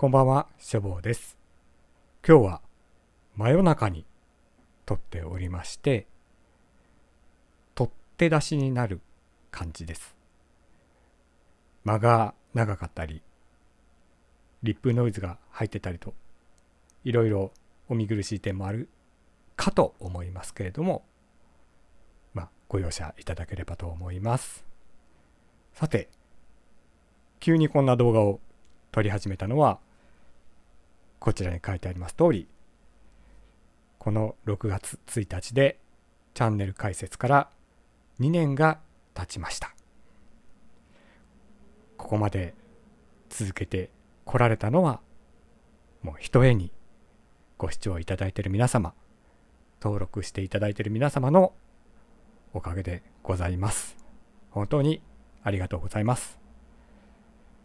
こんばんは、しょぼうです。今日は真夜中に撮っておりまして、取って出しになる感じです。間が長かったり、リップノイズが入ってたりと、いろいろお見苦しい点もあるかと思いますけれども、まあ、ご容赦いただければと思います。さて、急にこんな動画を撮り始めたのはこちらに書いてあります通りこの6月1日でチャンネル開設から2年が経ちましたここまで続けてこられたのはもうひとえにご視聴いただいている皆様登録していただいている皆様のおかげでございます本当にありがとうございます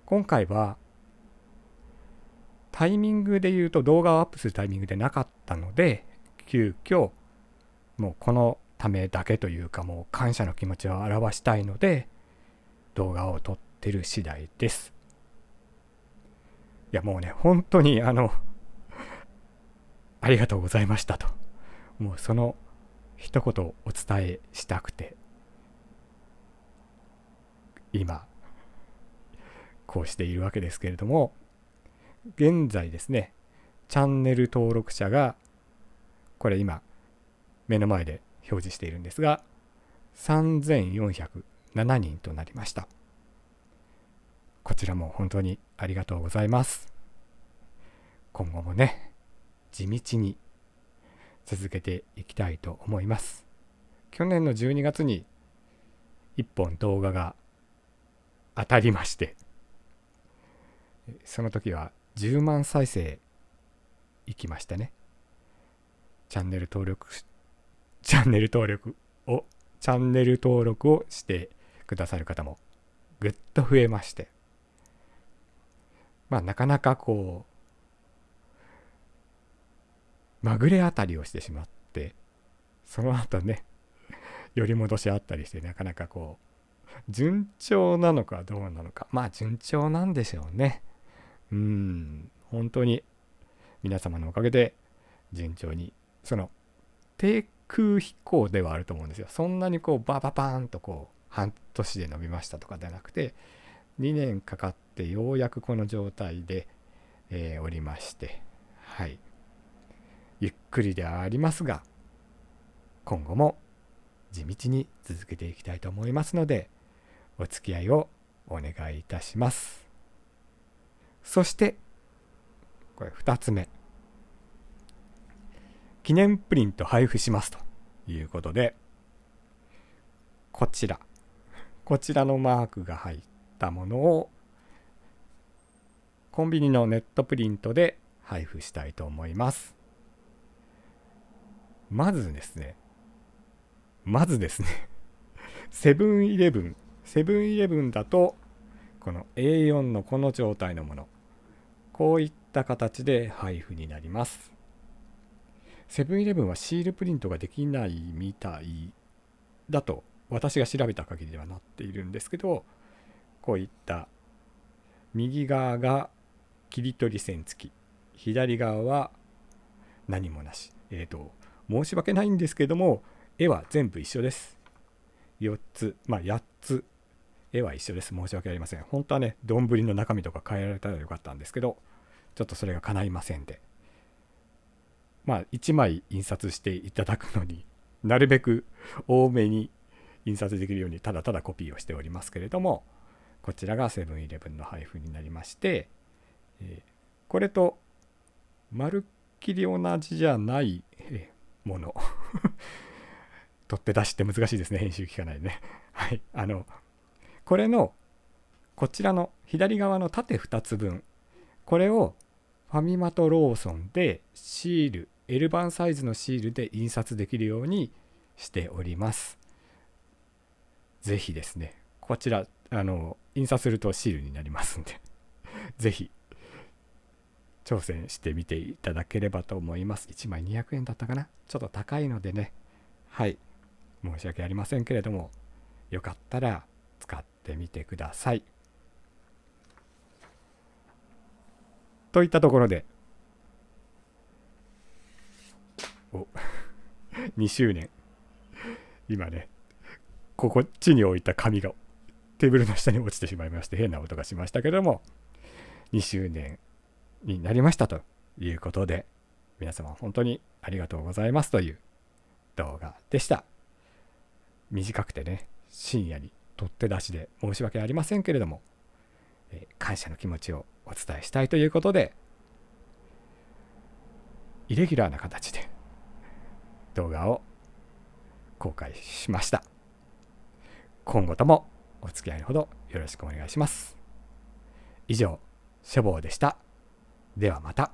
今回はタイミングで言うと動画をアップするタイミングでなかったので急遽もうこのためだけというかもう感謝の気持ちを表したいので動画を撮ってる次第ですいやもうね本当にあのありがとうございましたともうその一言お伝えしたくて今こうしているわけですけれども現在ですね、チャンネル登録者が、これ今、目の前で表示しているんですが、3407人となりました。こちらも本当にありがとうございます。今後もね、地道に続けていきたいと思います。去年の12月に1本動画が当たりまして、その時は10万再生いきましたね。チャンネル登録、チャンネル登録を、チャンネル登録をしてくださる方もぐっと増えまして。まあなかなかこう、まぐれあたりをしてしまって、その後ね、より戻しあったりして、なかなかこう、順調なのかどうなのか。まあ順調なんでしょうね。うん、本当に皆様のおかげで順調に、その低空飛行ではあると思うんですよ。そんなにこうバババーンとこう半年で伸びましたとかじゃなくて、2年かかってようやくこの状態で、えー、おりまして、はい。ゆっくりではありますが、今後も地道に続けていきたいと思いますので、お付き合いをお願いいたします。そしてこれ2つ目記念プリント配布しますということでこちらこちらのマークが入ったものをコンビニのネットプリントで配布したいと思いますまずですねまずですねセブンイレブンセブンイレブンだとこの A4 のこの状態のものこういった形で配布になりますセブンイレブンはシールプリントができないみたいだと私が調べた限りではなっているんですけどこういった右側が切り取り線付き左側は何もなしえっ、ー、と申し訳ないんですけども絵は全部一緒です4つまあ8つ絵は一緒です。申し訳ありません。本当はね、丼の中身とか変えられたらよかったんですけど、ちょっとそれが叶いませんで。まあ、1枚印刷していただくのになるべく多めに印刷できるようにただただコピーをしておりますけれども、こちらがセブンイレブンの配布になりまして、えこれとまるっきり同じじゃないもの 取って出しって難しいですね編集聞かないでねはいあのこれのこちらの左側の縦2つ分これをファミマとローソンでシール L 版サイズのシールで印刷できるようにしております。ぜひですね、こちら、あの、印刷するとシールになりますんで ぜひ、挑戦してみていただければと思います。1枚200円だったかなちょっと高いのでね、はい、申し訳ありませんけれども、よかったら、ってみてください。といったところで、お2 周年。今ね、こっ地に置いた紙がテーブルの下に落ちてしまいまして、変な音がしましたけども、2周年になりましたということで、皆様本当にありがとうございますという動画でした。短くてね、深夜に取って出しで申し訳ありませんけれども、え感謝の気持ちをお伝えしたいということでイレギュラーな形で動画を公開しました今後ともお付き合いのほどよろしくお願いします以上処方でしたではまた。